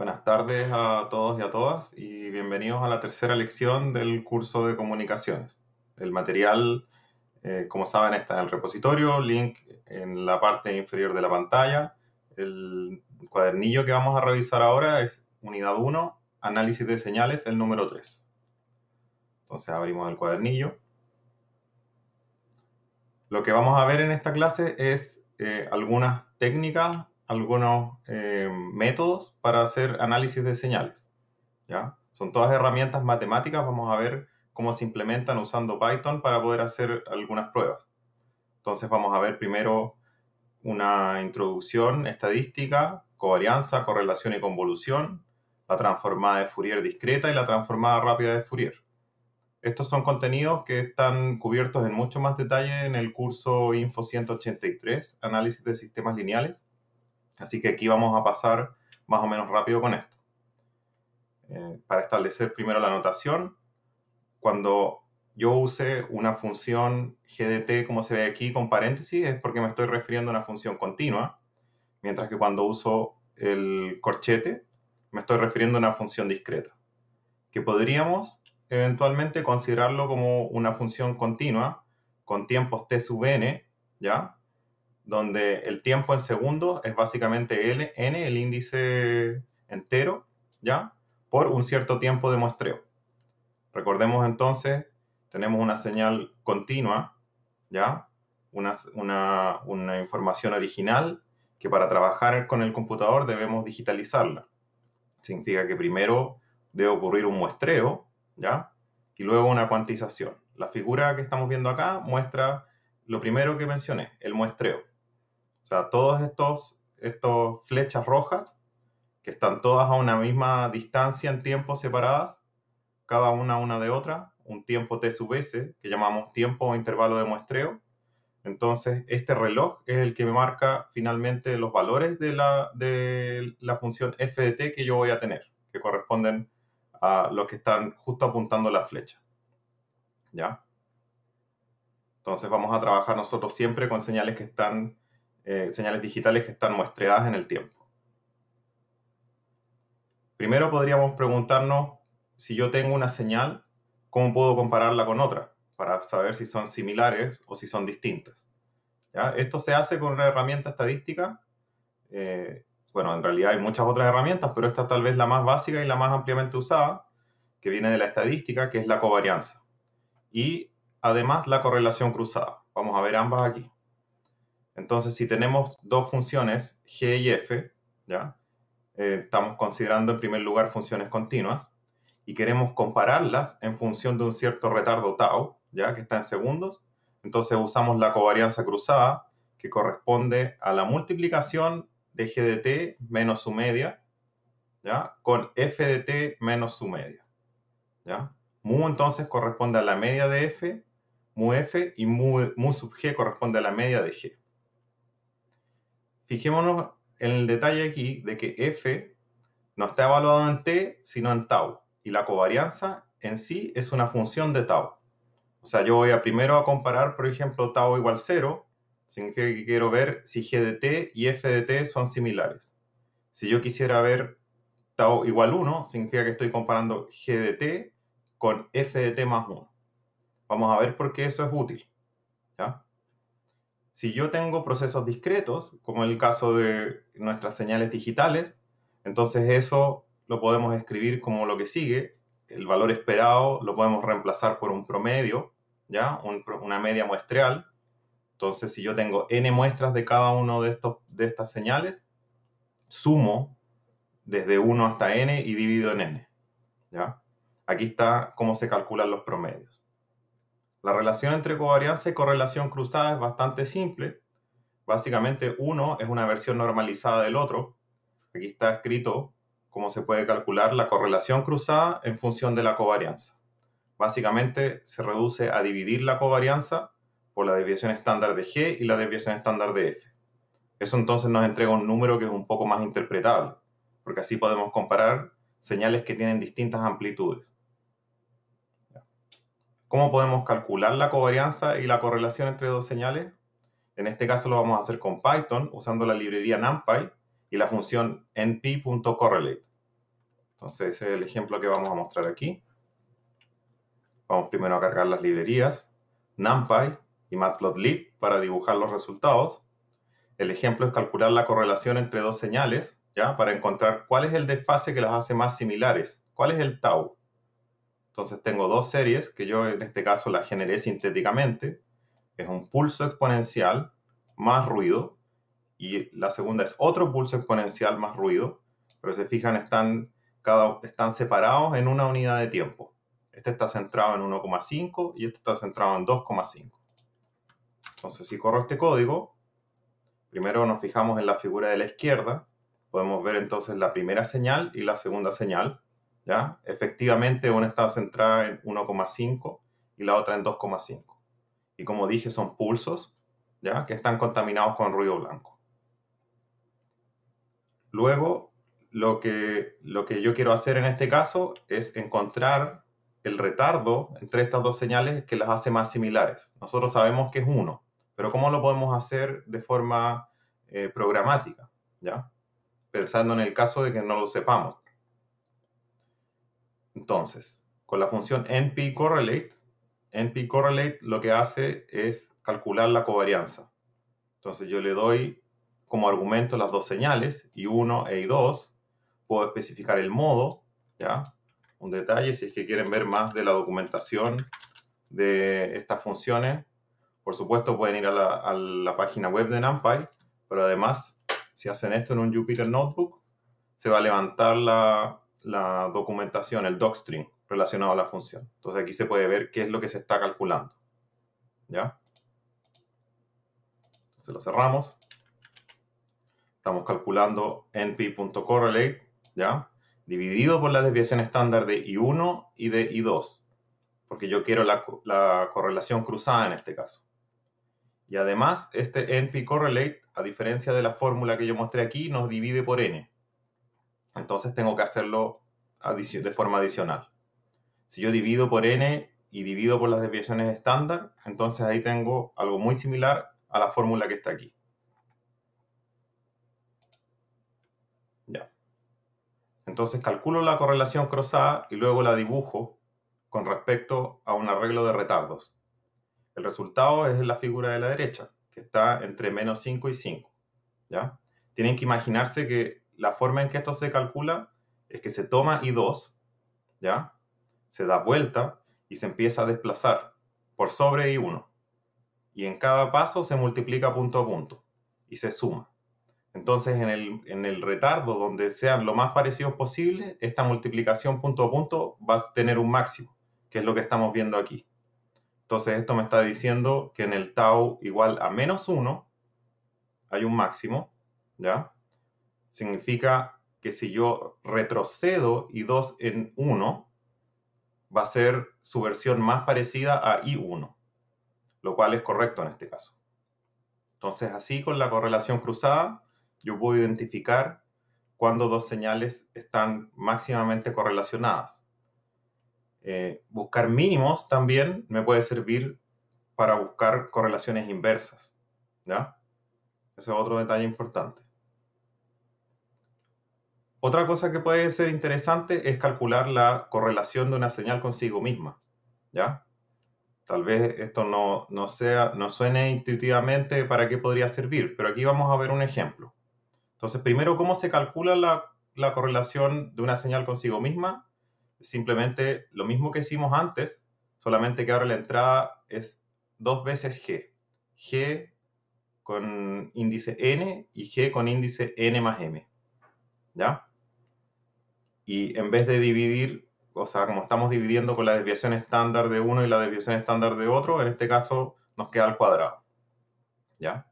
Buenas tardes a todos y a todas y bienvenidos a la tercera lección del curso de comunicaciones. El material, eh, como saben, está en el repositorio, link en la parte inferior de la pantalla. El cuadernillo que vamos a revisar ahora es unidad 1, análisis de señales, el número 3. Entonces abrimos el cuadernillo. Lo que vamos a ver en esta clase es eh, algunas técnicas algunos eh, métodos para hacer análisis de señales. ¿ya? Son todas herramientas matemáticas, vamos a ver cómo se implementan usando Python para poder hacer algunas pruebas. Entonces vamos a ver primero una introducción estadística, covarianza, correlación y convolución, la transformada de Fourier discreta y la transformada rápida de Fourier. Estos son contenidos que están cubiertos en mucho más detalle en el curso Info 183, Análisis de Sistemas Lineales, Así que aquí vamos a pasar más o menos rápido con esto. Eh, para establecer primero la notación, cuando yo use una función GDT, como se ve aquí, con paréntesis, es porque me estoy refiriendo a una función continua, mientras que cuando uso el corchete, me estoy refiriendo a una función discreta, que podríamos eventualmente considerarlo como una función continua con tiempos t sub n, ¿ya? donde el tiempo en segundos es básicamente n, el índice entero, ¿ya? Por un cierto tiempo de muestreo. Recordemos entonces, tenemos una señal continua, ¿ya? Una, una información original que para trabajar con el computador debemos digitalizarla. Significa que primero debe ocurrir un muestreo, ¿ya? Y luego una cuantización. La figura que estamos viendo acá muestra lo primero que mencioné, el muestreo. O sea, todos estos, estos flechas rojas, que están todas a una misma distancia en tiempos separadas, cada una una de otra, un tiempo T sub S, que llamamos tiempo o intervalo de muestreo. Entonces, este reloj es el que me marca finalmente los valores de la, de la función f de t que yo voy a tener, que corresponden a los que están justo apuntando la flecha. ¿Ya? Entonces vamos a trabajar nosotros siempre con señales que están eh, señales digitales que están muestreadas en el tiempo. Primero podríamos preguntarnos si yo tengo una señal, ¿cómo puedo compararla con otra? Para saber si son similares o si son distintas. Esto se hace con una herramienta estadística. Eh, bueno, en realidad hay muchas otras herramientas, pero esta es tal vez la más básica y la más ampliamente usada, que viene de la estadística, que es la covarianza. Y además la correlación cruzada. Vamos a ver ambas aquí. Entonces, si tenemos dos funciones, g y f, ¿ya? Eh, estamos considerando en primer lugar funciones continuas y queremos compararlas en función de un cierto retardo tau, ¿ya? que está en segundos. Entonces usamos la covarianza cruzada, que corresponde a la multiplicación de g de t menos su media, ¿ya? con f de t menos su media. ¿ya? Mu entonces corresponde a la media de f, mu f y mu sub g corresponde a la media de g fijémonos en el detalle aquí de que F no está evaluado en T, sino en tau. Y la covarianza en sí es una función de tau. O sea, yo voy a primero a comparar, por ejemplo, tau igual 0, significa que quiero ver si g de t y f de t son similares. Si yo quisiera ver tau igual 1, significa que estoy comparando g de t con f de t más 1. Vamos a ver por qué eso es útil. ¿ya? Si yo tengo procesos discretos, como en el caso de nuestras señales digitales, entonces eso lo podemos escribir como lo que sigue. El valor esperado lo podemos reemplazar por un promedio, ¿ya? una media muestral. Entonces, si yo tengo n muestras de cada una de, de estas señales, sumo desde 1 hasta n y divido en n. ¿ya? Aquí está cómo se calculan los promedios. La relación entre covarianza y correlación cruzada es bastante simple. Básicamente uno es una versión normalizada del otro. Aquí está escrito cómo se puede calcular la correlación cruzada en función de la covarianza. Básicamente se reduce a dividir la covarianza por la desviación estándar de G y la desviación estándar de F. Eso entonces nos entrega un número que es un poco más interpretable, porque así podemos comparar señales que tienen distintas amplitudes. ¿Cómo podemos calcular la covarianza y la correlación entre dos señales? En este caso lo vamos a hacer con Python usando la librería NumPy y la función np.correlate. Entonces ese es el ejemplo que vamos a mostrar aquí. Vamos primero a cargar las librerías NumPy y Matplotlib para dibujar los resultados. El ejemplo es calcular la correlación entre dos señales, ¿ya? Para encontrar cuál es el desfase que las hace más similares. ¿Cuál es el tau? Entonces tengo dos series que yo en este caso las generé sintéticamente. Es un pulso exponencial más ruido y la segunda es otro pulso exponencial más ruido, pero se fijan están, cada, están separados en una unidad de tiempo. Este está centrado en 1,5 y este está centrado en 2,5. Entonces si corro este código, primero nos fijamos en la figura de la izquierda, podemos ver entonces la primera señal y la segunda señal Efectivamente, una está centrada en 1,5 y la otra en 2,5. Y como dije, son pulsos, ¿ya? Que están contaminados con ruido blanco. Luego, lo que, lo que yo quiero hacer en este caso es encontrar el retardo entre estas dos señales que las hace más similares. Nosotros sabemos que es uno pero ¿cómo lo podemos hacer de forma eh, programática? ¿Ya? Pensando en el caso de que no lo sepamos. Entonces, con la función npCorrelate, npCorrelate lo que hace es calcular la covarianza. Entonces yo le doy como argumento las dos señales, I1 e I2, puedo especificar el modo, ¿ya? Un detalle, si es que quieren ver más de la documentación de estas funciones, por supuesto pueden ir a la, a la página web de NumPy, pero además, si hacen esto en un Jupyter Notebook, se va a levantar la, la documentación, el docstring relacionado a la función. Entonces aquí se puede ver qué es lo que se está calculando. ¿Ya? Entonces lo cerramos. Estamos calculando np.correlate, ¿ya? Dividido por la desviación estándar de I1 y de I2, porque yo quiero la, la correlación cruzada en este caso. Y además, este np.correlate, a diferencia de la fórmula que yo mostré aquí, nos divide por n entonces tengo que hacerlo de forma adicional. Si yo divido por n y divido por las desviaciones estándar, entonces ahí tengo algo muy similar a la fórmula que está aquí. Ya. Entonces calculo la correlación cruzada y luego la dibujo con respecto a un arreglo de retardos. El resultado es la figura de la derecha, que está entre menos 5 y 5. ¿ya? Tienen que imaginarse que la forma en que esto se calcula es que se toma I2, ¿ya? Se da vuelta y se empieza a desplazar por sobre I1. Y en cada paso se multiplica punto a punto y se suma. Entonces, en el, en el retardo, donde sean lo más parecidos posible, esta multiplicación punto a punto va a tener un máximo, que es lo que estamos viendo aquí. Entonces, esto me está diciendo que en el tau igual a menos 1 hay un máximo, ¿ya? significa que si yo retrocedo i 2 en 1, va a ser su versión más parecida a I1, lo cual es correcto en este caso. Entonces, así con la correlación cruzada, yo puedo identificar cuando dos señales están máximamente correlacionadas. Eh, buscar mínimos también me puede servir para buscar correlaciones inversas. ¿ya? Ese es otro detalle importante. Otra cosa que puede ser interesante es calcular la correlación de una señal consigo misma, ¿ya? Tal vez esto no, sea, no suene intuitivamente para qué podría servir, pero aquí vamos a ver un ejemplo. Entonces, primero, ¿cómo se calcula la, la correlación de una señal consigo misma? Simplemente lo mismo que hicimos antes, solamente que ahora la entrada es dos veces G. G con índice N y G con índice N más M. ¿Ya? y en vez de dividir, o sea, como estamos dividiendo con la desviación estándar de uno y la desviación estándar de otro, en este caso nos queda al cuadrado. ¿Ya?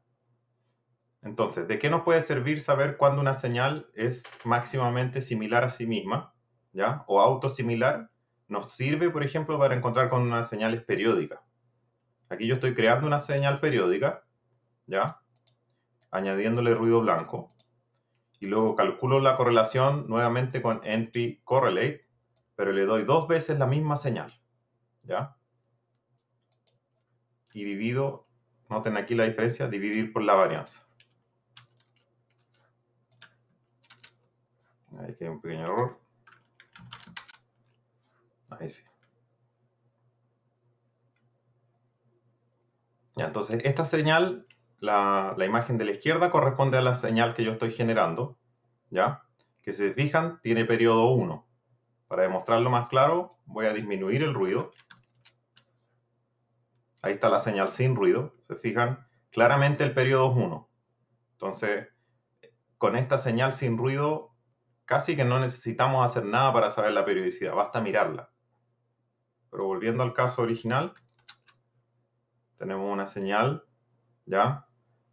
Entonces, ¿de qué nos puede servir saber cuándo una señal es máximamente similar a sí misma? ¿Ya? O autosimilar. Nos sirve, por ejemplo, para encontrar cuando una señal es periódica. Aquí yo estoy creando una señal periódica, ¿ya? Añadiéndole ruido blanco y luego calculo la correlación nuevamente con np correlate, pero le doy dos veces la misma señal, ¿ya? Y divido, noten aquí la diferencia, dividir por la varianza. Ahí hay un pequeño error. Ahí sí. Ya, entonces, esta señal la, imagen de la izquierda corresponde a la señal que yo estoy generando, ¿ya? Que si se fijan, tiene periodo 1. Para demostrarlo más claro, voy a disminuir el ruido. Ahí está la señal sin ruido. Se fijan, claramente el periodo es 1. Entonces, con esta señal sin ruido, casi que no necesitamos hacer nada para saber la periodicidad, basta mirarla. Pero volviendo al caso original, tenemos una señal, ¿ya?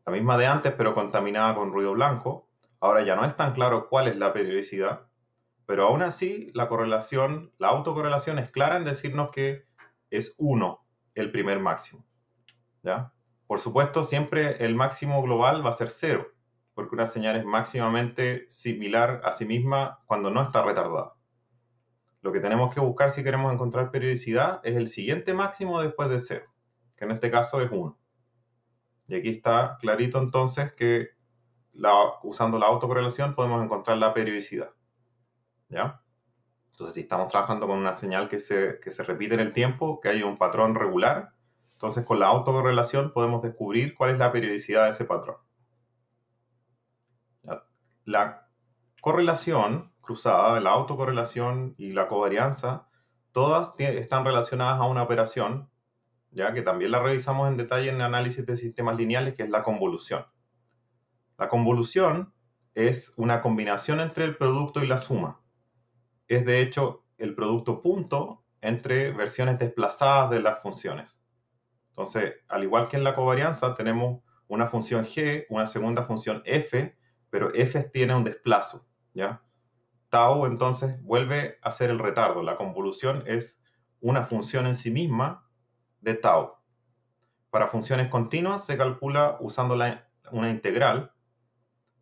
la misma de antes pero contaminada con ruido blanco. Ahora ya no es tan claro cuál es la periodicidad, pero aún así la correlación, la autocorrelación es clara en decirnos que es 1 el primer máximo. ¿ya? Por supuesto, siempre el máximo global va a ser 0, porque una señal es máximamente similar a sí misma cuando no está retardada. Lo que tenemos que buscar si queremos encontrar periodicidad es el siguiente máximo después de 0, que en este caso es 1. Y aquí está clarito entonces que usando la autocorrelación podemos encontrar la periodicidad. ¿Ya? Entonces, si estamos trabajando con una señal que se, que se repite en el tiempo, que hay un patrón regular, entonces con la autocorrelación podemos descubrir cuál es la periodicidad de ese patrón. la correlación cruzada, la autocorrelación y la covarianza, todas están relacionadas a una operación ya que también la revisamos en detalle en el análisis de sistemas lineales, que es la convolución. La convolución es una combinación entre el producto y la suma. Es de hecho el producto punto entre versiones desplazadas de las funciones. Entonces, al igual que en la covarianza, tenemos una función g, una segunda función f, pero f tiene un desplazo, ¿ya? Tau entonces vuelve a ser el retardo. La convolución es una función en sí misma de tau. Para funciones continuas se calcula usando la, una integral,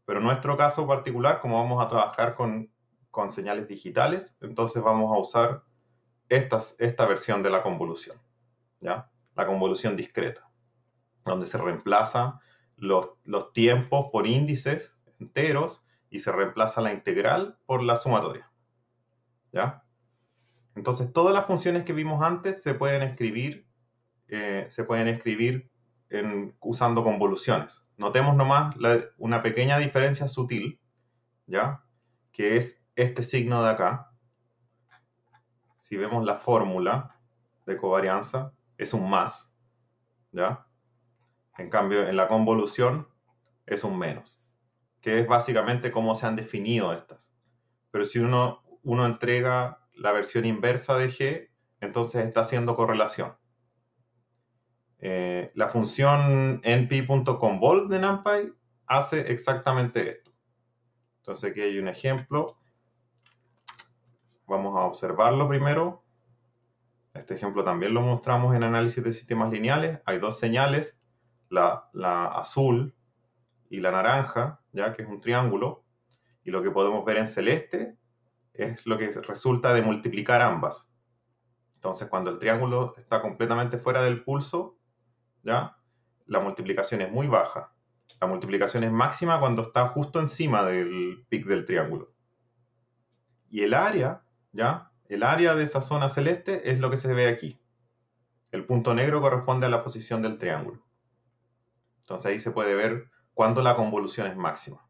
pero en nuestro caso particular, como vamos a trabajar con, con señales digitales, entonces vamos a usar estas, esta versión de la convolución, ¿ya? la convolución discreta, donde se reemplaza los, los tiempos por índices enteros y se reemplaza la integral por la sumatoria. ¿ya? Entonces, todas las funciones que vimos antes se pueden escribir eh, se pueden escribir usando convoluciones. Notemos nomás una pequeña diferencia sutil, ¿ya? Que es este signo de acá. Si vemos la fórmula de covarianza, es un más, ¿ya? En cambio, en la convolución es un menos, que es básicamente cómo se han definido estas. Pero si uno entrega la versión inversa de G, entonces está haciendo correlación. Eh, la función np.convolve de NumPy hace exactamente esto. Entonces aquí hay un ejemplo. Vamos a observarlo primero. Este ejemplo también lo mostramos en análisis de sistemas lineales. Hay dos señales, la, la azul y la naranja, ya que es un triángulo. Y lo que podemos ver en celeste es lo que resulta de multiplicar ambas. Entonces, cuando el triángulo está completamente fuera del pulso, ¿ya? La multiplicación es muy baja. La multiplicación es máxima cuando está justo encima del pic del triángulo. Y el área, ¿ya? El área de esa zona celeste es lo que se ve aquí. El punto negro corresponde a la posición del triángulo. Entonces ahí se puede ver cuándo la convolución es máxima.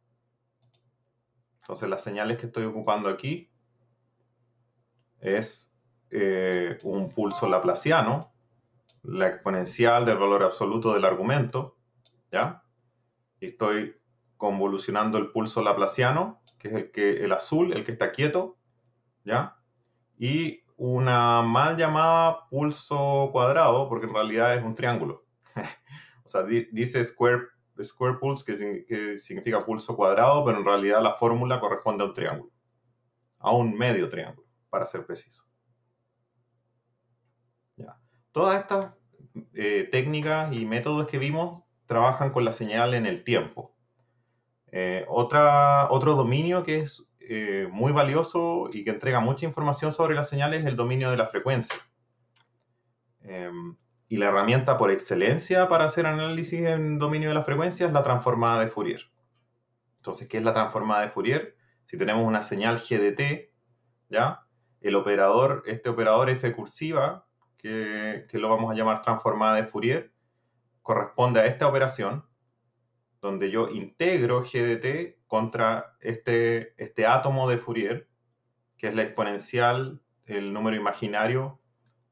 Entonces las señales que estoy ocupando aquí es eh, un pulso laplaciano la exponencial del valor absoluto del argumento, ¿ya? estoy convolucionando el pulso laplaciano, que es el, que, el azul, el que está quieto, ¿ya? Y una mal llamada pulso cuadrado, porque en realidad es un triángulo. o sea, dice square, square pulse, que significa pulso cuadrado, pero en realidad la fórmula corresponde a un triángulo, a un medio triángulo, para ser preciso. Todas estas eh, técnicas y métodos que vimos trabajan con la señal en el tiempo. Eh, otro dominio que es eh, muy valioso y que entrega mucha información sobre las señales es el dominio de la frecuencia. Em, y la herramienta por excelencia para hacer análisis en dominio de la frecuencia es la transformada de Fourier. Entonces, ¿qué es la transformada de Fourier? Si tenemos una señal GDT, ¿ya? El operador, este operador F cursiva, que, lo vamos a llamar transformada de Fourier, corresponde a esta operación, donde yo integro GDT contra este, este átomo de Fourier, que es la exponencial, el número imaginario,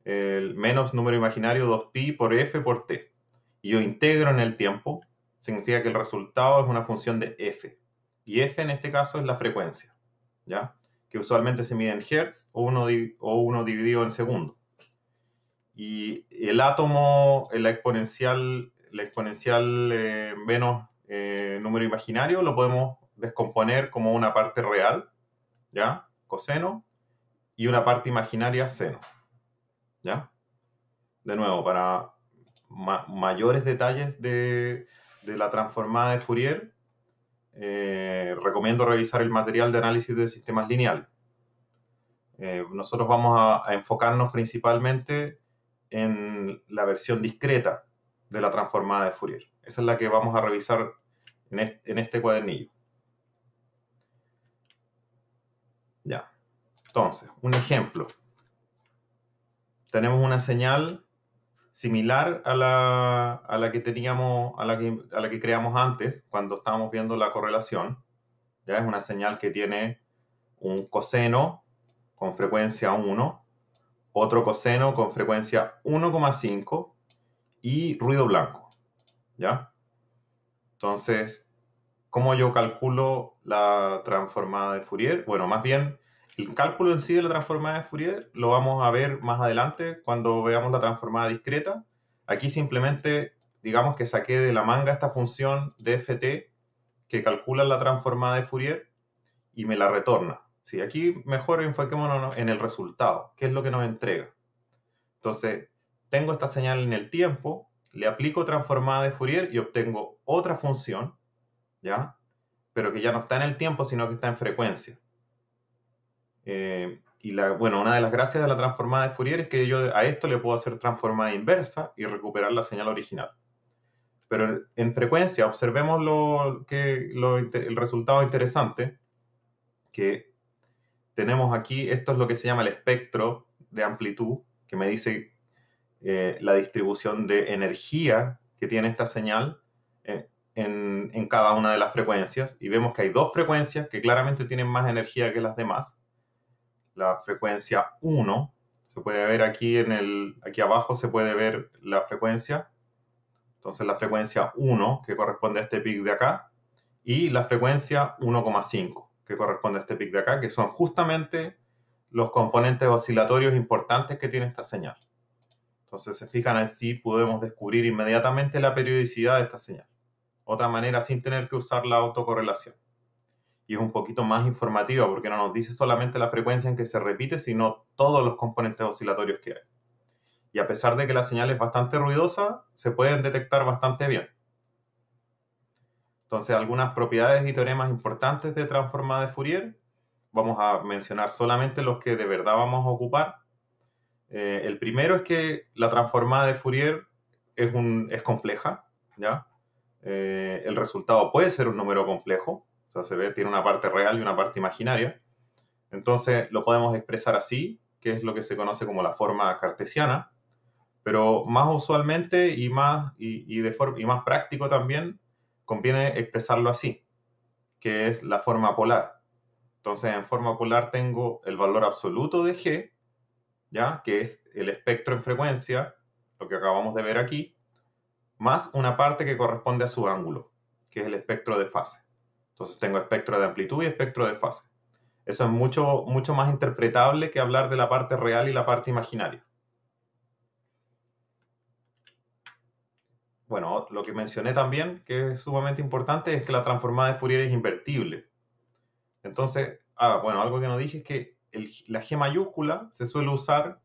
el menos número imaginario 2pi por f por t. Y yo integro en el tiempo, significa que el resultado es una función de f. Y f en este caso es la frecuencia, ¿ya? Que usualmente se mide en hertz o uno, o uno dividido en segundo y el átomo, la exponencial, la exponencial eh, menos eh, número imaginario, lo podemos descomponer como una parte real, ¿ya? Coseno, y una parte imaginaria, seno, ¿ya? De nuevo, para mayores detalles de, la transformada de Fourier, eh, recomiendo revisar el material de análisis de sistemas lineales. nosotros vamos a enfocarnos principalmente en la versión discreta de la transformada de Fourier. Esa es la que vamos a revisar en este, cuadernillo. Ya. Entonces, un ejemplo. Tenemos una señal similar a la, que teníamos, a la que, a la que creamos antes, cuando estábamos viendo la correlación. Ya es una señal que tiene un coseno con frecuencia 1 otro coseno con frecuencia 1,5 y ruido blanco. ¿Ya? Entonces, ¿cómo yo calculo la transformada de Fourier? Bueno, más bien, el cálculo en sí de la transformada de Fourier lo vamos a ver más adelante cuando veamos la transformada discreta. Aquí simplemente, digamos que saqué de la manga esta función DFT que calcula la transformada de Fourier y me la retorna aquí mejor enfoquémonos en el resultado, qué es lo que nos entrega. Entonces, tengo esta señal en el tiempo, le aplico transformada de Fourier y obtengo otra función, ¿ya? Pero que ya no está en el tiempo, sino que está en frecuencia. Eh, y la, bueno, una de las gracias de la transformada de Fourier es que yo a esto le puedo hacer transformada inversa y recuperar la señal original. Pero en, frecuencia, observemos lo, que, el resultado interesante, que tenemos aquí, esto es lo que se llama el espectro de amplitud, que me dice eh, la distribución de energía que tiene esta señal eh, en, en, cada una de las frecuencias. Y vemos que hay dos frecuencias que claramente tienen más energía que las demás. La frecuencia 1, se puede ver aquí en el, aquí abajo se puede ver la frecuencia. Entonces la frecuencia 1, que corresponde a este pic de acá, y la frecuencia 1,5 que corresponde a este pic de acá, que son justamente los componentes oscilatorios importantes que tiene esta señal. Entonces, se fijan así, podemos descubrir inmediatamente la periodicidad de esta señal. Otra manera sin tener que usar la autocorrelación. Y es un poquito más informativa porque no nos dice solamente la frecuencia en que se repite, sino todos los componentes oscilatorios que hay. Y a pesar de que la señal es bastante ruidosa, se pueden detectar bastante bien. Entonces, algunas propiedades y teoremas importantes de transformada de Fourier. Vamos a mencionar solamente los que de verdad vamos a ocupar. Eh, el primero es que la transformada de Fourier es, un, es compleja, ¿ya? Eh, el resultado puede ser un número complejo, o sea, se ve, tiene una parte real y una parte imaginaria. Entonces, lo podemos expresar así, que es lo que se conoce como la forma cartesiana, pero más usualmente y más, y, y de y más práctico también conviene expresarlo así, que es la forma polar. Entonces, en forma polar tengo el valor absoluto de G, ¿ya? que es el espectro en frecuencia, lo que acabamos de ver aquí, más una parte que corresponde a su ángulo, que es el espectro de fase. Entonces tengo espectro de amplitud y espectro de fase. Eso es mucho, mucho más interpretable que hablar de la parte real y la parte imaginaria. Bueno, lo que mencioné también, que es sumamente importante, es que la transformada de Fourier es invertible. Entonces, ah, bueno, algo que no dije es que la G mayúscula se suele usar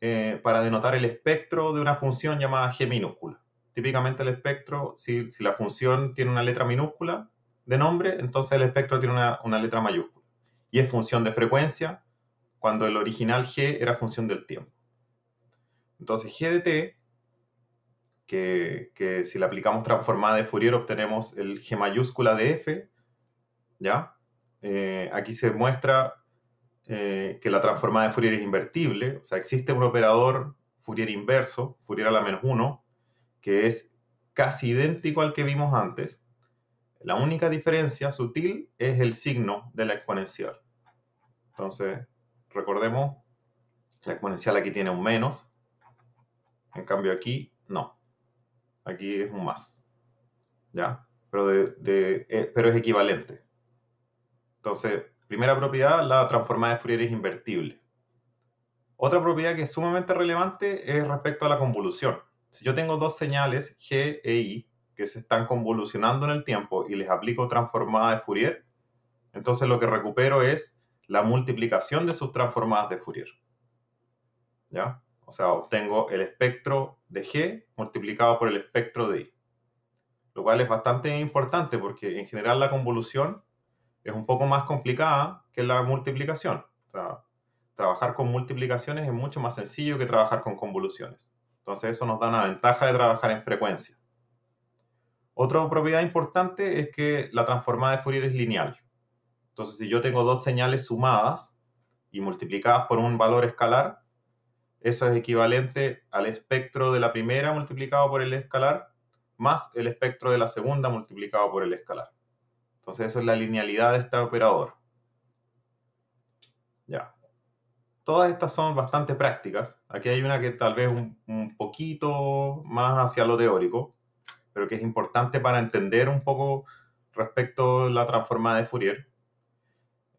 eh, para denotar el espectro de una función llamada G minúscula. Típicamente el espectro, si, la función tiene una letra minúscula de nombre, entonces el espectro tiene una, una letra mayúscula. Y es función de frecuencia, cuando el original G era función del tiempo. Entonces, G de T que, si la aplicamos transformada de Fourier obtenemos el G mayúscula de F, ¿ya? Eh, aquí se muestra eh, que la transformada de Fourier es invertible, o sea, existe un operador Fourier inverso, Fourier a la menos 1, que es casi idéntico al que vimos antes. La única diferencia sutil es el signo de la exponencial. Entonces, recordemos, la exponencial aquí tiene un menos, en cambio aquí Aquí es un más. ¿Ya? Pero, de, eh, pero es equivalente. Entonces, primera propiedad, la transformada de Fourier es invertible. Otra propiedad que es sumamente relevante es respecto a la convolución. Si yo tengo dos señales, G e I, que se están convolucionando en el tiempo y les aplico transformada de Fourier, entonces lo que recupero es la multiplicación de sus transformadas de Fourier. ¿Ya? O sea, obtengo el espectro de G multiplicado por el espectro de I. Lo cual es bastante importante porque en general la convolución es un poco más complicada que la multiplicación. trabajar con multiplicaciones es mucho más sencillo que trabajar con convoluciones. Entonces eso nos da una ventaja de trabajar en frecuencia. Otra propiedad importante es que la transformada de Fourier es lineal. Entonces si yo tengo dos señales sumadas y multiplicadas por un valor escalar, eso es equivalente al espectro de la primera multiplicado por el escalar más el espectro de la segunda multiplicado por el escalar. Entonces, eso es la linealidad de este operador. Ya. Todas estas son bastante prácticas. Aquí hay una que tal vez un, un poquito más hacia lo teórico, pero que es importante para entender un poco respecto a la transformada de Fourier.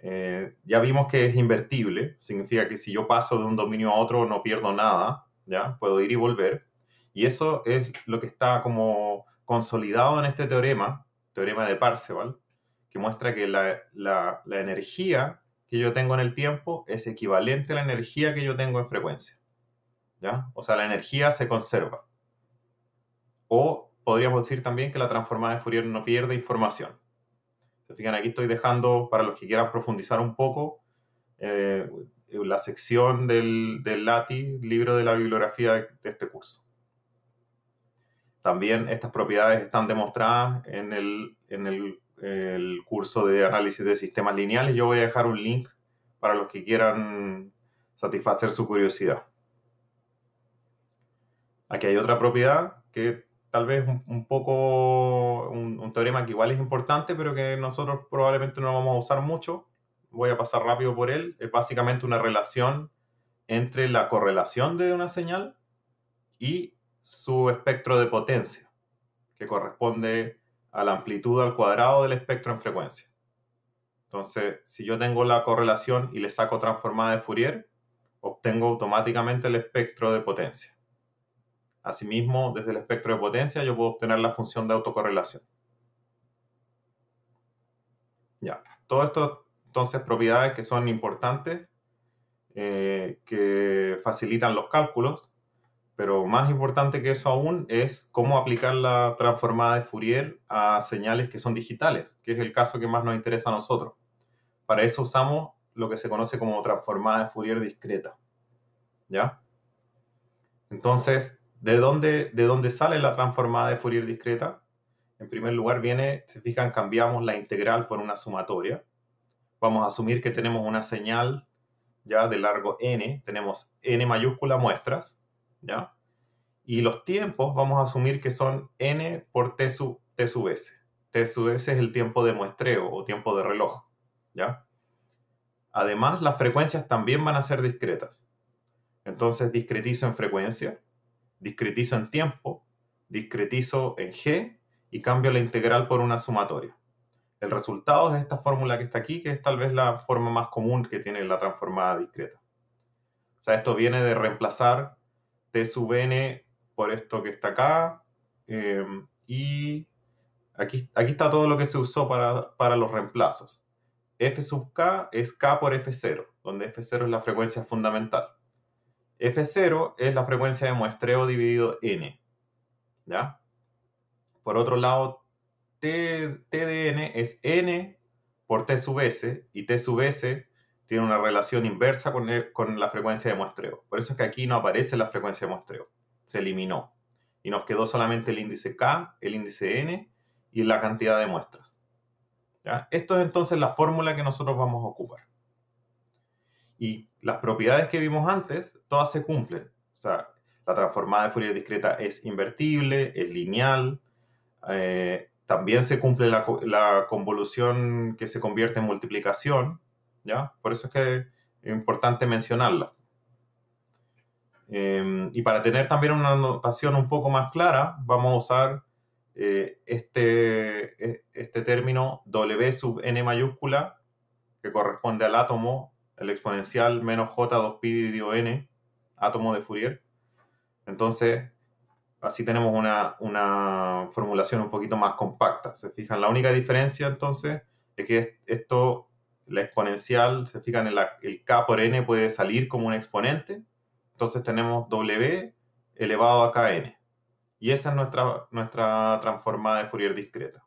Eh, ya vimos que es invertible, significa que si yo paso de un dominio a otro no pierdo nada, ¿ya? Puedo ir y volver. Y eso es lo que está como consolidado en este teorema, teorema de Parseval, que muestra que la, la, la energía que yo tengo en el tiempo es equivalente a la energía que yo tengo en frecuencia. ¿Ya? O sea, la energía se conserva. O podríamos decir también que la transformada de Fourier no pierde información. Se aquí estoy dejando, para los que quieran profundizar un poco, eh, la sección del, del LATI, libro de la bibliografía de este curso. También estas propiedades están demostradas en el, en el, el curso de análisis de sistemas lineales. Yo voy a dejar un link para los que quieran satisfacer su curiosidad. Aquí hay otra propiedad que tal vez un, poco un, un, teorema que igual es importante, pero que nosotros probablemente no vamos a usar mucho. Voy a pasar rápido por él. Es básicamente una relación entre la correlación de una señal y su espectro de potencia, que corresponde a la amplitud al cuadrado del espectro en frecuencia. Entonces, si yo tengo la correlación y le saco transformada de Fourier, obtengo automáticamente el espectro de potencia. Asimismo, desde el espectro de potencia yo puedo obtener la función de autocorrelación. Ya, todo esto, entonces, propiedades que son importantes, eh, que facilitan los cálculos, pero más importante que eso aún es cómo aplicar la transformada de Fourier a señales que son digitales, que es el caso que más nos interesa a nosotros. Para eso usamos lo que se conoce como transformada de Fourier discreta. ¿Ya? Entonces, ¿De dónde, ¿De dónde sale la transformada de Fourier discreta? En primer lugar viene, se fijan, cambiamos la integral por una sumatoria. Vamos a asumir que tenemos una señal ya de largo n, tenemos n mayúscula muestras, ¿ya? Y los tiempos vamos a asumir que son n por t sub, t sub s. T sub s es el tiempo de muestreo o tiempo de reloj, ¿ya? Además, las frecuencias también van a ser discretas. Entonces discretizo en frecuencia, discretizo en tiempo, discretizo en g y cambio la integral por una sumatoria. El resultado es esta fórmula que está aquí, que es tal vez la forma más común que tiene la transformada discreta. O sea, esto viene de reemplazar t sub n por esto que está acá. Em, y aquí, aquí, está todo lo que se usó para, para los reemplazos. f sub k es k por f0, donde f0 es la frecuencia fundamental. F0 es la frecuencia de muestreo dividido n. ¿Ya? Por otro lado, T, de n es n por T sub S y T sub S tiene una relación inversa con, con, la frecuencia de muestreo. Por eso es que aquí no aparece la frecuencia de muestreo. Se eliminó. Y nos quedó solamente el índice K, el índice N y la cantidad de muestras. ¿Ya? Esto es entonces la fórmula que nosotros vamos a ocupar. Y las propiedades que vimos antes, todas se cumplen. O sea, la transformada de Fourier discreta es invertible, es lineal, eh, también se cumple la, convolución que se convierte en multiplicación, ¿ya? Por eso es que es importante mencionarla. Em, y para tener también una notación un poco más clara, vamos a usar eh, este, e, este término W sub n mayúscula, que corresponde al átomo el exponencial menos j 2 pi dividido n, átomo de Fourier. Entonces, así tenemos una, formulación un poquito más compacta. ¿Se fijan? La única diferencia entonces es que esto, la exponencial, se fijan, el, el k por n puede salir como un exponente. Entonces tenemos w elevado a kn. Y esa es nuestra, nuestra transformada de Fourier discreta.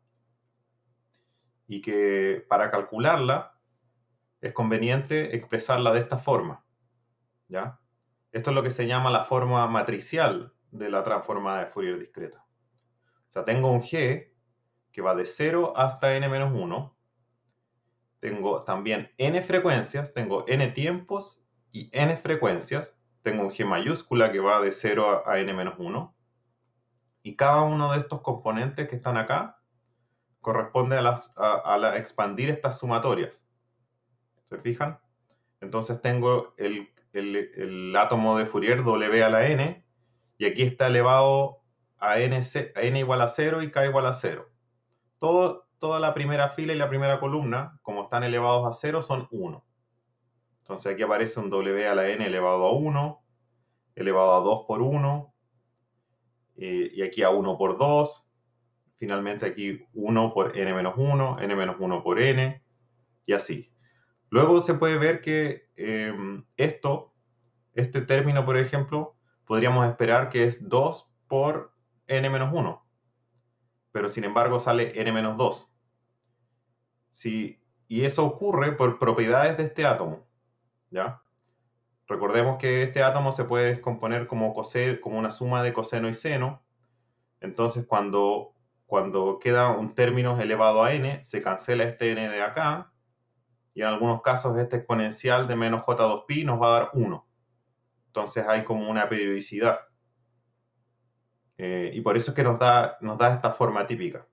Y que para calcularla es conveniente expresarla de esta forma. ¿ya? Esto es lo que se llama la forma matricial de la transformada de Fourier discreta. O sea, tengo un G que va de 0 hasta n-1. Tengo también n frecuencias, tengo n tiempos y n frecuencias. Tengo un G mayúscula que va de 0 a, n-1. Y cada uno de estos componentes que están acá corresponde a, a expandir estas sumatorias. ¿Se fijan? Entonces tengo el, átomo de Fourier W a la N y aquí está elevado a N, N igual a 0 y K igual a 0. Todo, toda la primera fila y la primera columna, como están elevados a 0, son 1. Entonces aquí aparece un W a la N elevado a 1, elevado a 2 por 1, eh, y aquí a 1 por 2, finalmente aquí 1 por n menos 1, n menos 1 por n, y así. Luego se puede ver que em, esto, este término, por ejemplo, podríamos esperar que es 2 por n-1, pero sin embargo sale n-2. y eso ocurre por propiedades de este átomo, ¿ya? Recordemos que este átomo se puede descomponer como, coser, como una suma de coseno y seno, entonces cuando, cuando queda un término elevado a n, se cancela este n de acá, y en algunos casos este exponencial de menos J2pi nos va a dar 1. Entonces hay como una periodicidad. Eh, y por eso es que nos da, nos da esta forma típica,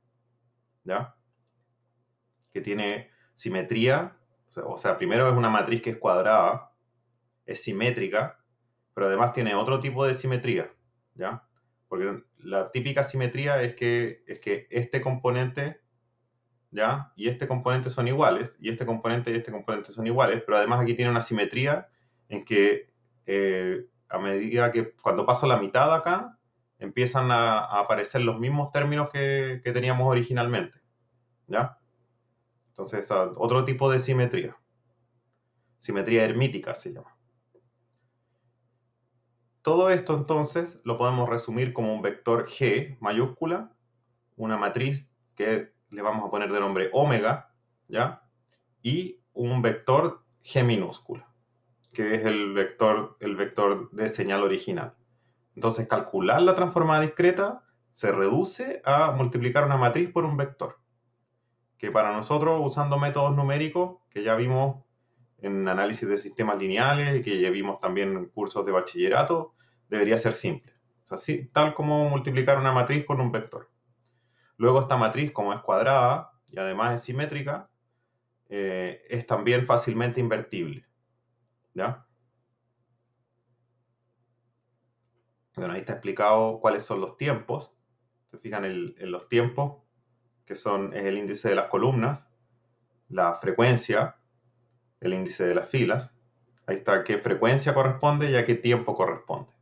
Que tiene simetría, o sea, primero es una matriz que es cuadrada, es simétrica, pero además tiene otro tipo de simetría, ¿ya? Porque la típica simetría es que, es que este componente ¿ya? Y este componente son iguales, y este componente y este componente son iguales, pero además aquí tiene una simetría en que eh, a medida que cuando paso la mitad acá, empiezan a, aparecer los mismos términos que, que, teníamos originalmente, ¿ya? Entonces, otro tipo de simetría. Simetría hermítica se llama. Todo esto entonces lo podemos resumir como un vector G mayúscula, una matriz que le vamos a poner de nombre omega, ¿ya? Y un vector g minúscula, que es el vector, el vector de señal original. Entonces, calcular la transformada discreta se reduce a multiplicar una matriz por un vector, que para nosotros, usando métodos numéricos, que ya vimos en análisis de sistemas lineales, y que ya vimos también en cursos de bachillerato, debería ser simple. O sea, tal como multiplicar una matriz con un vector. Luego esta matriz, como es cuadrada y además es simétrica, eh, es también fácilmente invertible. ¿Ya? ahí está explicado cuáles son los tiempos. Se fijan en los tiempos, que son es el índice de las columnas, la frecuencia, el índice de las filas. Ahí está qué frecuencia corresponde y a qué tiempo corresponde.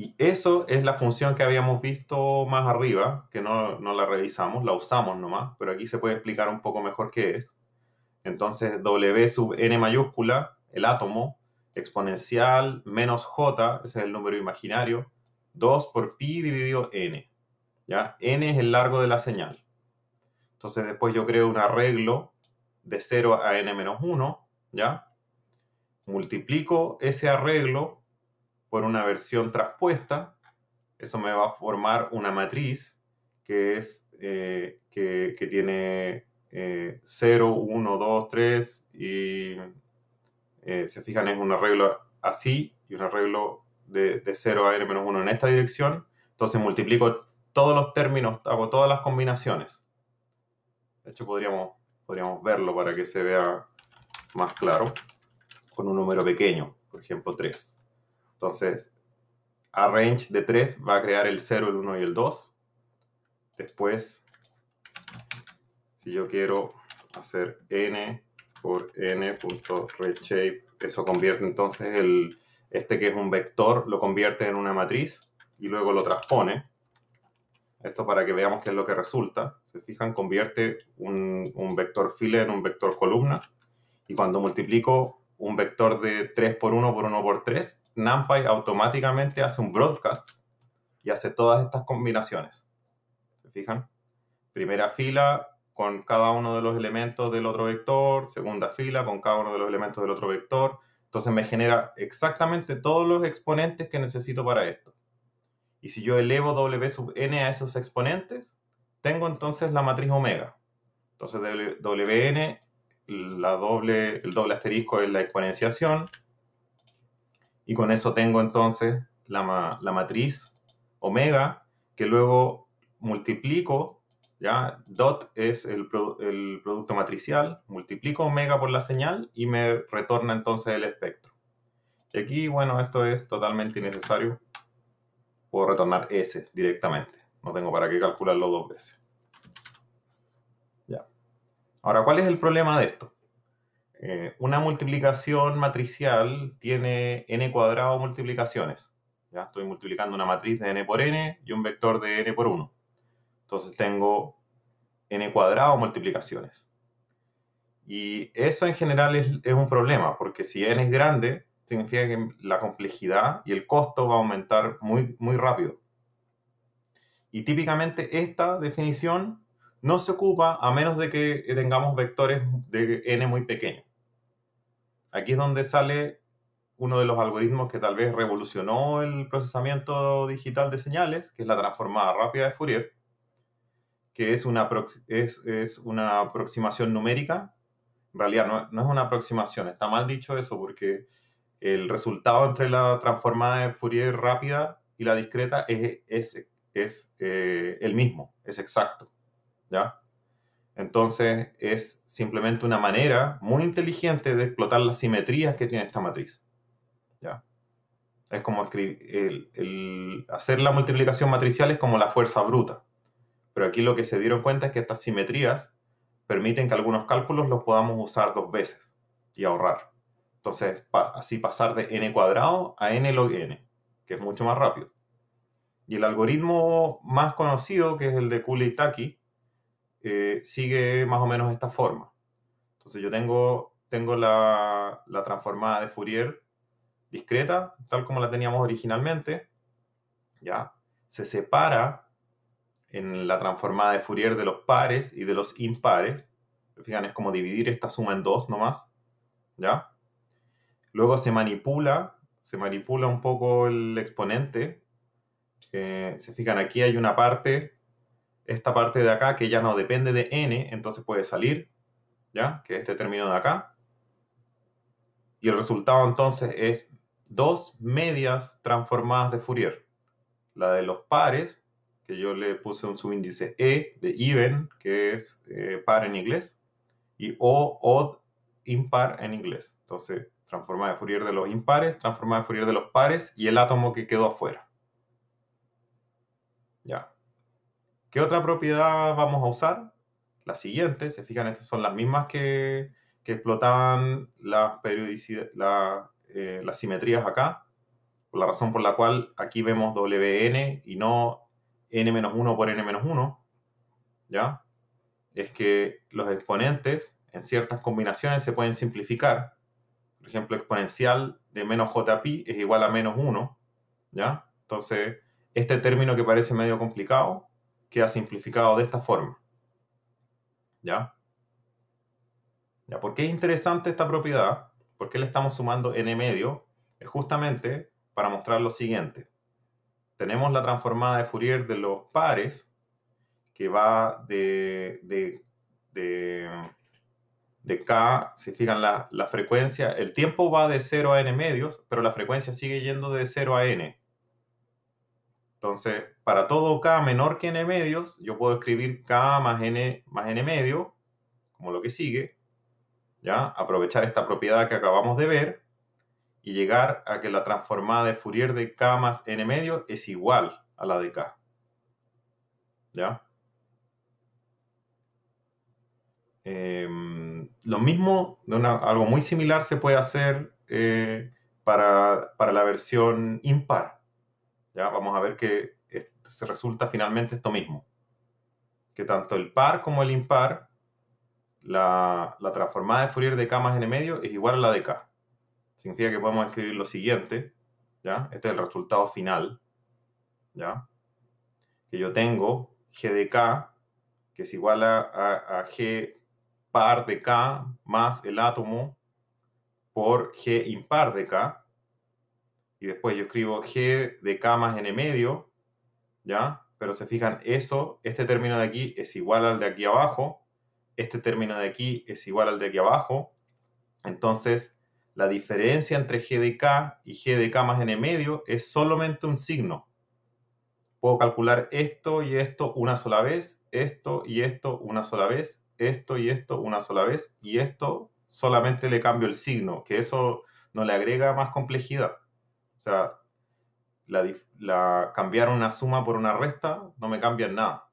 Y eso es la función que habíamos visto más arriba, que no, la revisamos, la usamos nomás, pero aquí se puede explicar un poco mejor qué es. Entonces, W sub n mayúscula, el átomo, exponencial menos j, ese es el número imaginario, 2 por pi dividido n. ¿ya? n es el largo de la señal. Entonces después yo creo un arreglo de 0 a n menos 1, ¿ya? Multiplico ese arreglo por una versión traspuesta Eso me va a formar una matriz que, es, eh, que, tiene 0, 1, 2, 3 y eh, se fijan es un arreglo así y un arreglo de, de 0 a n-1 en esta dirección. Entonces multiplico todos los términos, hago todas las combinaciones. De hecho podríamos, podríamos verlo para que se vea más claro con un número pequeño, por ejemplo 3. Entonces, a range de 3 va a crear el 0, el 1 y el 2. Después, si yo quiero hacer n por n.reshape, eso convierte entonces el, este que es un vector, lo convierte en una matriz y luego lo transpone. Esto para que veamos qué es lo que resulta. Se fijan, convierte un, un vector file en un vector columna. Y cuando multiplico un vector de 3 por 1 por 1 por 3, NumPy automáticamente hace un broadcast y hace todas estas combinaciones. ¿Se fijan? Primera fila con cada uno de los elementos del otro vector, segunda fila con cada uno de los elementos del otro vector. Entonces me genera exactamente todos los exponentes que necesito para esto. Y si yo elevo W sub n a esos exponentes, tengo entonces la matriz omega. Entonces Wn, la el doble asterisco es la exponenciación, y con eso tengo entonces la, matriz omega que luego multiplico, ¿ya? Dot es el, el producto matricial, multiplico omega por la señal y me retorna entonces el espectro. Y aquí, bueno, esto es totalmente innecesario. Puedo retornar S directamente. No tengo para qué calcularlo dos veces. Ya. Ahora, ¿cuál es el problema de esto? Eh, una multiplicación matricial tiene n cuadrado multiplicaciones. ¿ya? Estoy multiplicando una matriz de n por n y un vector de n por 1. Entonces tengo n cuadrado multiplicaciones. Y eso en general es, un problema, porque si n es grande, significa que la complejidad y el costo va a aumentar muy, muy rápido. Y típicamente esta definición no se ocupa a menos de que tengamos vectores de n muy pequeños. Aquí es donde sale uno de los algoritmos que tal vez revolucionó el procesamiento digital de señales, que es la transformada rápida de Fourier, que es una, aproximación numérica. En realidad no, es una aproximación, está mal dicho eso, porque el resultado entre la transformada de Fourier rápida y la discreta es, es, es eh, el mismo, es exacto. ¿Ya? Entonces es simplemente una manera muy inteligente de explotar las simetrías que tiene esta matriz. Es como hacer la multiplicación matricial es como la fuerza bruta. Pero aquí lo que se dieron cuenta es que estas simetrías permiten que algunos cálculos los podamos usar dos veces y ahorrar. Entonces, así pasar de n cuadrado a n log n, que es mucho más rápido. Y el algoritmo más conocido, que es el de Kulitaki. Eh, sigue más o menos esta forma. Entonces yo tengo, tengo la, transformada de Fourier discreta, tal como la teníamos originalmente, ¿ya? Se separa en la transformada de Fourier de los pares y de los impares. Fijan, es como dividir esta suma en dos nomás, ¿ya? Luego se manipula, se manipula un poco el exponente. Eh, se fijan, aquí hay una parte esta parte de acá que ya no depende de n, entonces puede salir, ¿ya? Que es este término de acá. Y el resultado entonces es dos medias transformadas de Fourier. La de los pares, que yo le puse un subíndice E de even, que es eh, par en inglés, y O, odd, impar en inglés. Entonces, transformada de Fourier de los impares, transformada de Fourier de los pares y el átomo que quedó afuera. Ya. ¿Qué otra propiedad vamos a usar? La siguiente, se fijan, estas son las mismas que, que explotaban las, la, eh, las simetrías acá, por la razón por la cual aquí vemos WN y no N-1 por N-1, ¿ya? Es que los exponentes en ciertas combinaciones se pueden simplificar. Por ejemplo, exponencial de menos jpi es igual a menos 1, ¿ya? Entonces, este término que parece medio complicado queda simplificado de esta forma. ¿Ya? ¿Ya? ¿Por qué es interesante esta propiedad? ¿Por qué le estamos sumando n medio? Es justamente para mostrar lo siguiente. Tenemos la transformada de Fourier de los pares que va de, de, de, de k, si fijan la, la frecuencia, el tiempo va de 0 a n medios, pero la frecuencia sigue yendo de 0 a n. Entonces, para todo k menor que n medios, yo puedo escribir k más n, más n medio, como lo que sigue, ¿ya? Aprovechar esta propiedad que acabamos de ver y llegar a que la transformada de Fourier de k más n medio es igual a la de k. ¿Ya? Em, lo mismo, algo muy similar se puede hacer eh, para, para la versión impar. Ya vamos a ver que se resulta finalmente esto mismo, que tanto el par como el impar, la, transformada de Fourier de K más N medio es igual a la de K. Significa que podemos escribir lo siguiente, ¿ya? Este es el resultado final, ¿ya? Que yo tengo G de K, que es igual a G par de K más el átomo por G impar de K, y después yo escribo G de K más N medio, ¿ya? Pero se fijan, eso, este término de aquí es igual al de aquí abajo, este término de aquí es igual al de aquí abajo, entonces la diferencia entre G de K y G de K más N medio es solamente un signo. Puedo calcular esto y esto una sola vez, esto y esto una sola vez, esto y esto una sola vez, y esto solamente le cambio el signo, que eso no le agrega más complejidad la, cambiar una suma por una resta no me cambian nada.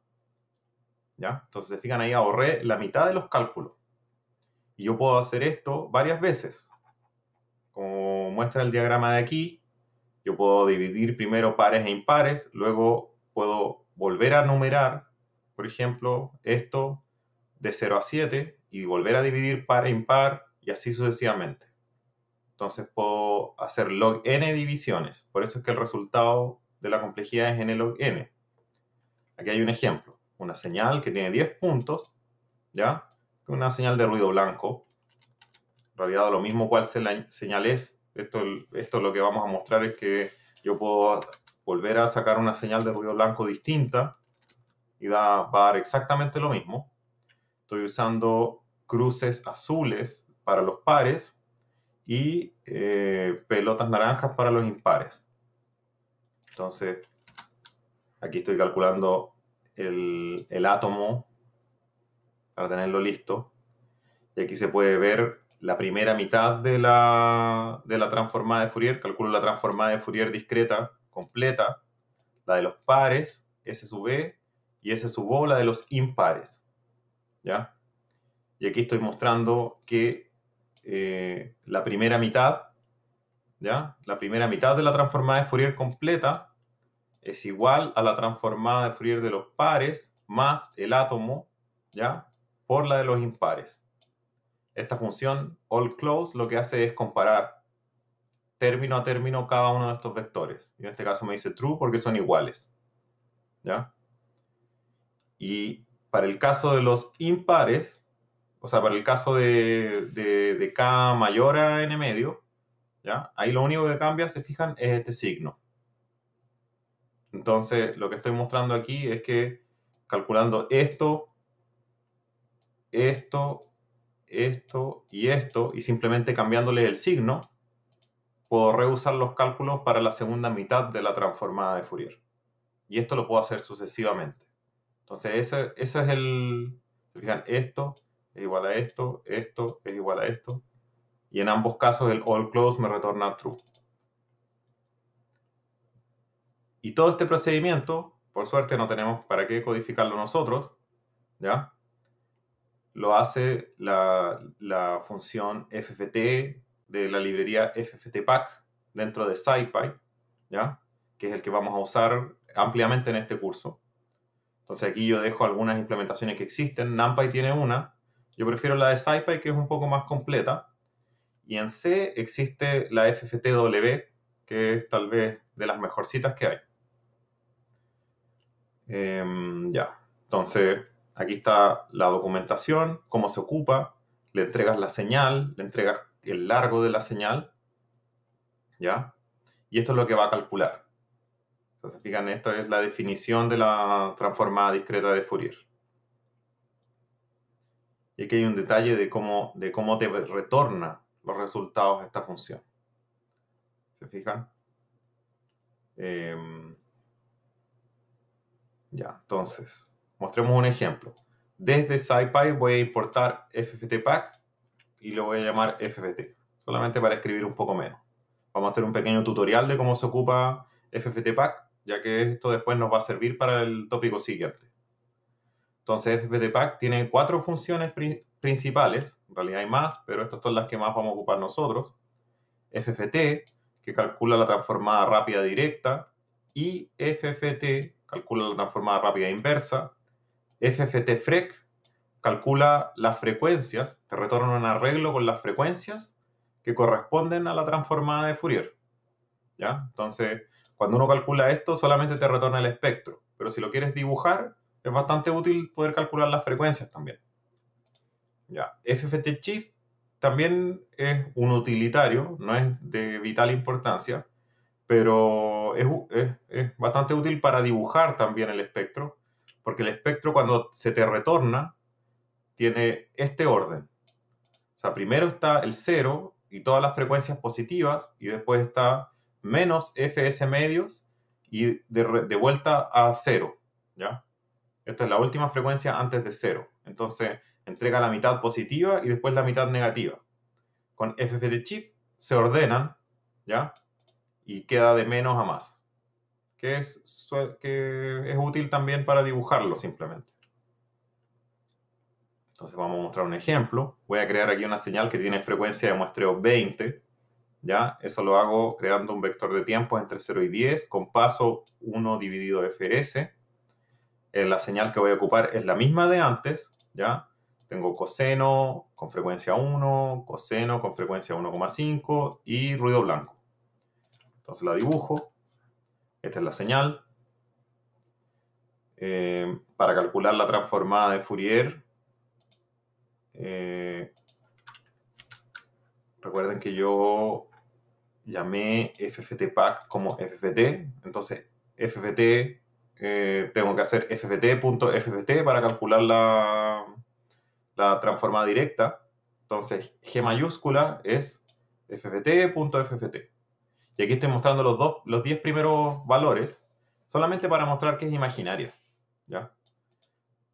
¿Ya? Entonces, se fijan ahí, ahorré la mitad de los cálculos. Y yo puedo hacer esto varias veces. Como muestra el diagrama de aquí, yo puedo dividir primero pares e impares, luego puedo volver a numerar, por ejemplo, esto de 0 a 7 y volver a dividir par e impar y así sucesivamente. Entonces puedo hacer log n divisiones. Por eso es que el resultado de la complejidad es n log n. Aquí hay un ejemplo. Una señal que tiene 10 puntos, ¿ya? Una señal de ruido blanco. En realidad lo mismo cual se la señal es. Esto, esto lo que vamos a mostrar es que yo puedo volver a sacar una señal de ruido blanco distinta y va a dar exactamente lo mismo. Estoy usando cruces azules para los pares y eh, pelotas naranjas para los impares. Entonces, aquí estoy calculando el, átomo para tenerlo listo. Y aquí se puede ver la primera mitad de la, de la, transformada de Fourier. Calculo la transformada de Fourier discreta completa, la de los pares, S sub B, e, y S sub O, la de los impares. ¿Ya? Y aquí estoy mostrando que eh, la primera mitad, ¿ya? La primera mitad de la transformada de Fourier completa es igual a la transformada de Fourier de los pares más el átomo, ¿ya? Por la de los impares. Esta función all close lo que hace es comparar término a término cada uno de estos vectores. Y en este caso me dice true porque son iguales. ¿Ya? Y para el caso de los impares, o sea, para el caso de, K mayor a N medio, ¿ya? Ahí lo único que cambia, se fijan, es este signo. Entonces, lo que estoy mostrando aquí es que calculando esto, esto, esto y esto, y simplemente cambiándole el signo, puedo reusar los cálculos para la segunda mitad de la transformada de Fourier. Y esto lo puedo hacer sucesivamente. Entonces, eso, eso es el... Se fijan, esto, es igual a esto, esto es igual a esto. Y en ambos casos el all close me retorna true. Y todo este procedimiento, por suerte no tenemos para qué codificarlo nosotros, ¿ya? Lo hace la, función FFT de la librería FFTPack dentro de SciPy, ¿ya? Que es el que vamos a usar ampliamente en este curso. Entonces aquí yo dejo algunas implementaciones que existen. NumPy tiene una, yo prefiero la de SciPy, que es un poco más completa. Y en C existe la FFTW, que es tal vez de las mejorcitas que hay. Em, ya, entonces aquí está la documentación, cómo se ocupa, le entregas la señal, le entregas el largo de la señal, ¿ya? Y esto es lo que va a calcular. Entonces, fijan, esto es la definición de la transformada discreta de Fourier. Y aquí hay un detalle de cómo, de cómo te retorna los resultados de esta función. ¿Se fijan? Em, ya, entonces, mostremos un ejemplo. Desde SciPy voy a importar FFTPack y lo voy a llamar FFT, solamente para escribir un poco menos. Vamos a hacer un pequeño tutorial de cómo se ocupa FFTPack, ya que esto después nos va a servir para el tópico siguiente. Entonces, FFTPAC tiene cuatro funciones principales, en realidad hay más, pero estas son las que más vamos a ocupar nosotros. FFT, que calcula la transformada rápida directa, y FFT, calcula la transformada rápida inversa. FFTFREC, calcula las frecuencias, te retorna un arreglo con las frecuencias que corresponden a la transformada de Fourier. ¿Ya? Entonces, cuando uno calcula esto, solamente te retorna el espectro. Pero si lo quieres dibujar, es bastante útil poder calcular las frecuencias también. Ya, FFT Shift también es un utilitario, no es de vital importancia, pero es, bastante útil para dibujar también el espectro, porque el espectro cuando se te retorna tiene este orden. O sea, primero está el cero y todas las frecuencias positivas, y después está menos FS medios y de vuelta a cero, ¿ya? Esta es la última frecuencia antes de cero. Entonces, entrega la mitad positiva y después la mitad negativa. Con FF de se ordenan, ¿ya? Y queda de menos a más. Que es, que es útil también para dibujarlo simplemente. Entonces vamos a mostrar un ejemplo. Voy a crear aquí una señal que tiene frecuencia de muestreo 20. ¿ya? Eso lo hago creando un vector de tiempo entre 0 y 10 con paso 1 dividido fs eh, la señal que voy a ocupar es la misma de antes, ¿ya? Tengo coseno con frecuencia 1, coseno con frecuencia 1,5 y ruido blanco. Entonces la dibujo. Esta es la señal. Eh, para calcular la transformada de Fourier, eh, recuerden que yo llamé FFT como FFT, entonces FFT eh, tengo que hacer fft.fft para calcular la, la transformada directa. Entonces, G mayúscula es fft.fft. Y aquí estoy mostrando los, dos, los 10 primeros valores, solamente para mostrar que es imaginaria. ¿ya?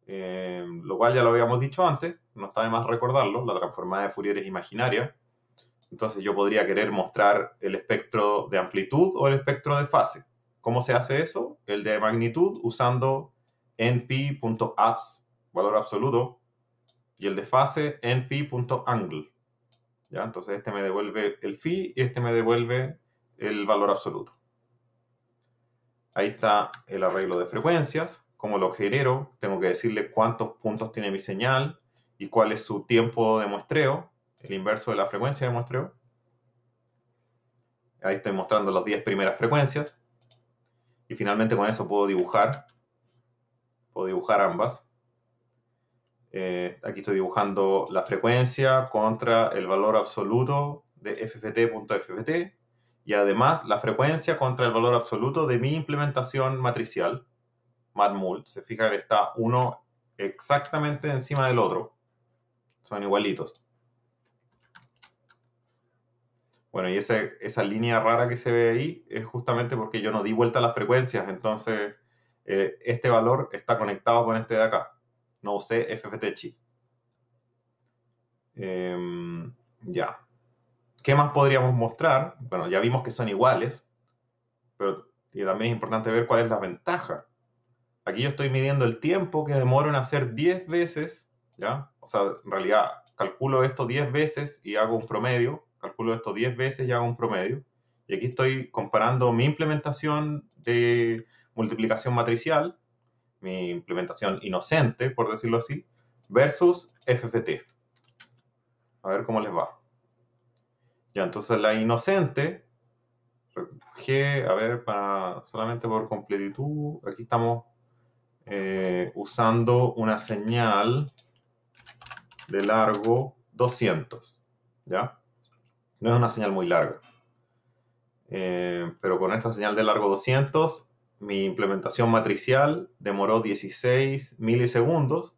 Eh, lo cual ya lo habíamos dicho antes, no está de más recordarlo, la transformada de Fourier es imaginaria. Entonces yo podría querer mostrar el espectro de amplitud o el espectro de fase. ¿Cómo se hace eso? El de magnitud usando np.abs, valor absoluto, y el de fase np.angle. ¿Ya? Entonces este me devuelve el phi y este me devuelve el valor absoluto. Ahí está el arreglo de frecuencias, como lo genero, tengo que decirle cuántos puntos tiene mi señal y cuál es su tiempo de muestreo, el inverso de la frecuencia de muestreo. Ahí estoy mostrando las 10 primeras frecuencias. Y finalmente con eso puedo dibujar. Puedo dibujar ambas. Eh, aquí estoy dibujando la frecuencia contra el valor absoluto de fft.fft y además la frecuencia contra el valor absoluto de mi implementación matricial, matmul. Se fijan que está uno exactamente encima del otro. Son igualitos. Bueno, y esa línea rara que se ve ahí es justamente porque yo no di vuelta a las frecuencias, entonces eh, este valor está conectado con este de acá. No usé FFT em, ya. ¿Qué más podríamos mostrar? Bueno, ya vimos que son iguales, pero y también es importante ver cuál es la ventaja. Aquí yo estoy midiendo el tiempo que demoro en hacer 10 veces, ¿ya? O sea, en realidad calculo esto 10 veces y hago un promedio calculo esto 10 veces y hago un promedio. Y aquí estoy comparando mi implementación de multiplicación matricial, mi implementación inocente, por decirlo así, versus FFT. A ver cómo les va. Ya, entonces la inocente, G, a ver, para, solamente por completitud, aquí estamos eh, usando una señal de largo 200, ¿ya? No es una señal muy larga. Eh, pero con esta señal de largo 200, mi implementación matricial demoró 16 milisegundos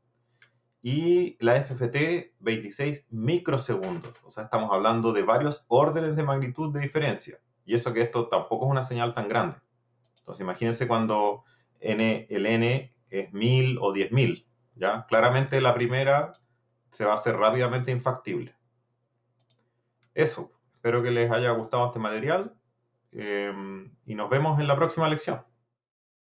y la FFT 26 microsegundos. O sea, estamos hablando de varios órdenes de magnitud de diferencia. Y eso que esto tampoco es una señal tan grande. Entonces imagínense cuando n, el n es 1000 o 10000. ¿ya? Claramente la primera se va a hacer rápidamente infactible. Eso. Espero que les haya gustado este material eh, y nos vemos en la próxima lección.